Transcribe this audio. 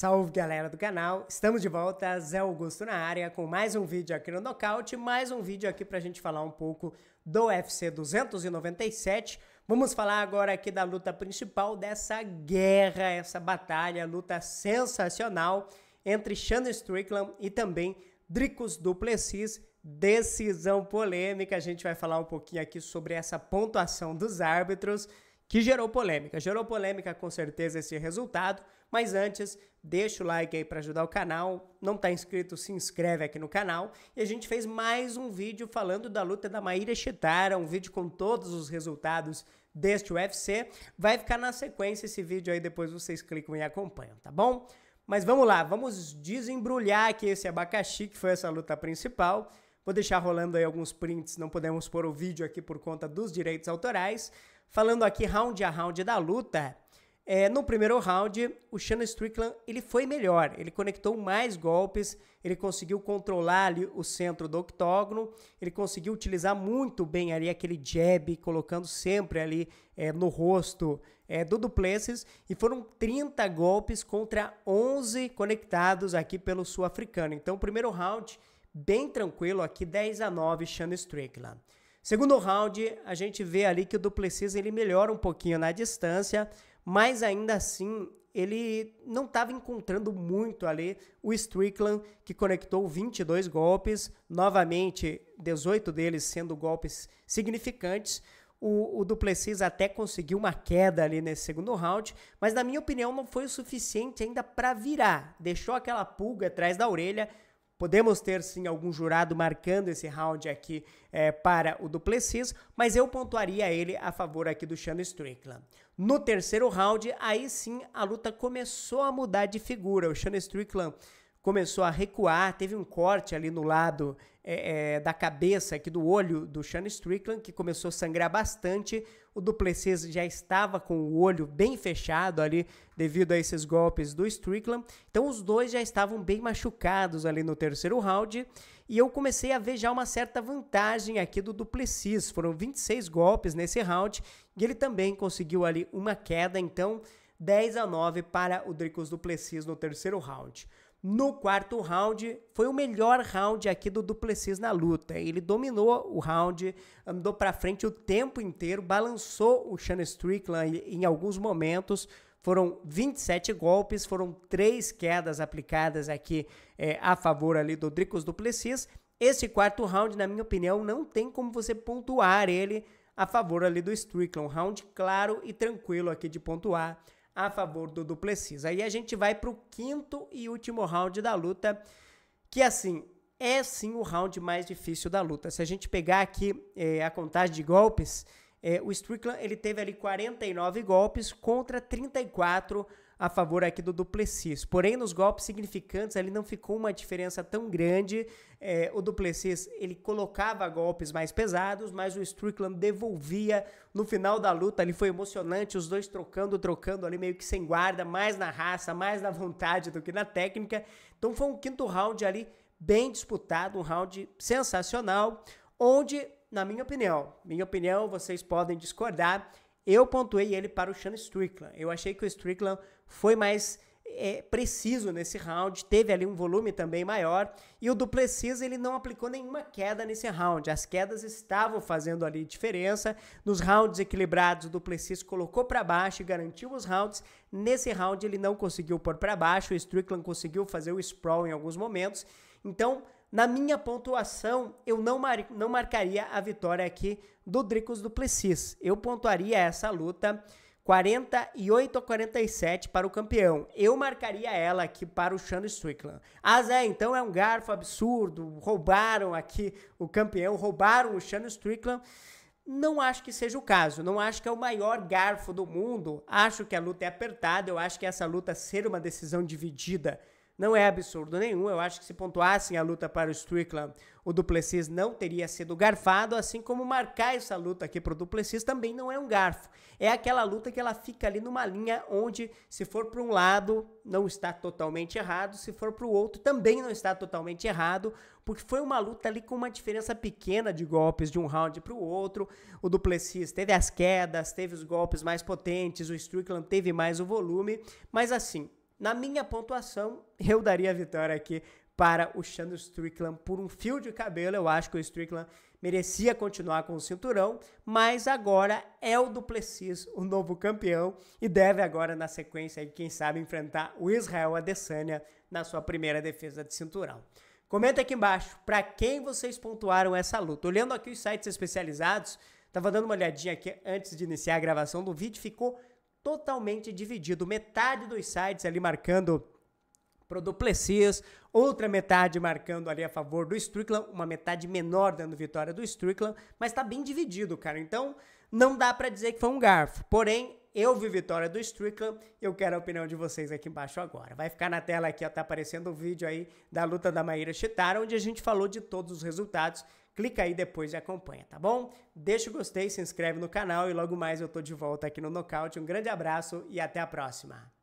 Salve galera do canal, estamos de volta, Zé Augusto na área com mais um vídeo aqui no Nocaute, mais um vídeo aqui pra gente falar um pouco do UFC 297. Vamos falar agora aqui da luta principal dessa guerra, essa batalha, luta sensacional entre Shannon Strickland e também Dricos Duplessis, decisão polêmica. A gente vai falar um pouquinho aqui sobre essa pontuação dos árbitros que gerou polêmica. Gerou polêmica com certeza esse resultado, mas antes, deixa o like aí para ajudar o canal. Não está inscrito, se inscreve aqui no canal. E a gente fez mais um vídeo falando da luta da Maíra Chitara, um vídeo com todos os resultados deste UFC. Vai ficar na sequência esse vídeo aí, depois vocês clicam e acompanham, tá bom? Mas vamos lá, vamos desembrulhar aqui esse abacaxi que foi essa luta principal. Vou deixar rolando aí alguns prints, não podemos pôr o vídeo aqui por conta dos direitos autorais. Falando aqui round a round da luta, é, no primeiro round, o Shannon Strickland ele foi melhor, ele conectou mais golpes, ele conseguiu controlar ali o centro do octógono, ele conseguiu utilizar muito bem ali aquele jab, colocando sempre ali é, no rosto é, do Duplessis, e foram 30 golpes contra 11 conectados aqui pelo sul-africano. Então, o primeiro round bem tranquilo aqui, 10 a 9, Sean Strickland. Segundo round, a gente vê ali que o Duplessis ele melhora um pouquinho na distância, mas ainda assim ele não estava encontrando muito ali o Strickland, que conectou 22 golpes, novamente 18 deles sendo golpes significantes. O, o Duplessis até conseguiu uma queda ali nesse segundo round, mas na minha opinião não foi o suficiente ainda para virar. Deixou aquela pulga atrás da orelha, Podemos ter sim algum jurado marcando esse round aqui é, para o Duplessis, mas eu pontuaria ele a favor aqui do Sean Strickland. No terceiro round, aí sim a luta começou a mudar de figura. O Sean Strickland começou a recuar, teve um corte ali no lado é, é, da cabeça, aqui do olho do Sean Strickland, que começou a sangrar bastante. O Duplessis já estava com o olho bem fechado ali devido a esses golpes do Strickland. Então os dois já estavam bem machucados ali no terceiro round. E eu comecei a ver já uma certa vantagem aqui do Duplessis. Foram 26 golpes nesse round e ele também conseguiu ali uma queda. Então 10 a 9 para o Dricos Duplessis no terceiro round. No quarto round, foi o melhor round aqui do Duplessis na luta. Ele dominou o round, andou para frente o tempo inteiro, balançou o Sean Strickland em alguns momentos. Foram 27 golpes, foram três quedas aplicadas aqui é, a favor ali do Dricos Duplessis. Esse quarto round, na minha opinião, não tem como você pontuar ele a favor ali do Strickland. Um round claro e tranquilo aqui de pontuar a favor do Duplessis. Aí a gente vai para o quinto e último round da luta, que assim, é sim o round mais difícil da luta. Se a gente pegar aqui eh, a contagem de golpes, é, o Strickland ele teve ali 49 golpes contra 34 a favor aqui do Duplessis. Porém, nos golpes significantes ali não ficou uma diferença tão grande. É, o Duplessis ele colocava golpes mais pesados, mas o Strickland devolvia no final da luta. Ali foi emocionante, os dois trocando, trocando ali meio que sem guarda, mais na raça, mais na vontade do que na técnica. Então foi um quinto round ali bem disputado, um round sensacional, onde na minha opinião. Minha opinião, vocês podem discordar. Eu pontuei ele para o Sean Strickland. Eu achei que o Strickland foi mais é, preciso nesse round, teve ali um volume também maior, e o Duplessis ele não aplicou nenhuma queda nesse round. As quedas estavam fazendo ali diferença. Nos rounds equilibrados, o Duplessis colocou para baixo e garantiu os rounds. Nesse round ele não conseguiu pôr para baixo, o Strickland conseguiu fazer o sprawl em alguns momentos. Então, na minha pontuação, eu não, mar, não marcaria a vitória aqui do Dricos Duplessis. Eu pontuaria essa luta 48 a 47 para o campeão. Eu marcaria ela aqui para o Sean Strickland. Ah, Zé, então é um garfo absurdo. Roubaram aqui o campeão, roubaram o Sean Strickland. Não acho que seja o caso. Não acho que é o maior garfo do mundo. Acho que a luta é apertada. Eu acho que essa luta ser uma decisão dividida não é absurdo nenhum. Eu acho que se pontuassem a luta para o Strickland, o Duplessis não teria sido garfado, assim como marcar essa luta aqui para o Duplessis também não é um garfo. É aquela luta que ela fica ali numa linha onde, se for para um lado, não está totalmente errado, se for para o outro, também não está totalmente errado, porque foi uma luta ali com uma diferença pequena de golpes de um round para o outro. O Duplessis teve as quedas, teve os golpes mais potentes, o Strickland teve mais o volume, mas assim, na minha pontuação, eu daria a vitória aqui para o Shannon Strickland por um fio de cabelo. Eu acho que o Strickland merecia continuar com o cinturão, mas agora é o Duplessis o novo campeão e deve agora na sequência, quem sabe, enfrentar o Israel Adesanya na sua primeira defesa de cinturão. Comenta aqui embaixo para quem vocês pontuaram essa luta. Olhando aqui os sites especializados, tava dando uma olhadinha aqui antes de iniciar a gravação do vídeo, ficou totalmente dividido. Metade dos sites ali marcando pro Duplessis, outra metade marcando ali a favor do Strickland, uma metade menor dando vitória do Strickland, mas tá bem dividido, cara. Então, não dá para dizer que foi um garfo. Porém, eu vi vitória do Strickland, eu quero a opinião de vocês aqui embaixo agora. Vai ficar na tela aqui, ó, tá aparecendo o um vídeo aí da luta da Maíra Chitara, onde a gente falou de todos os resultados clica aí depois e acompanha, tá bom? Deixa o gostei, se inscreve no canal e logo mais eu tô de volta aqui no Nocaute. Um grande abraço e até a próxima!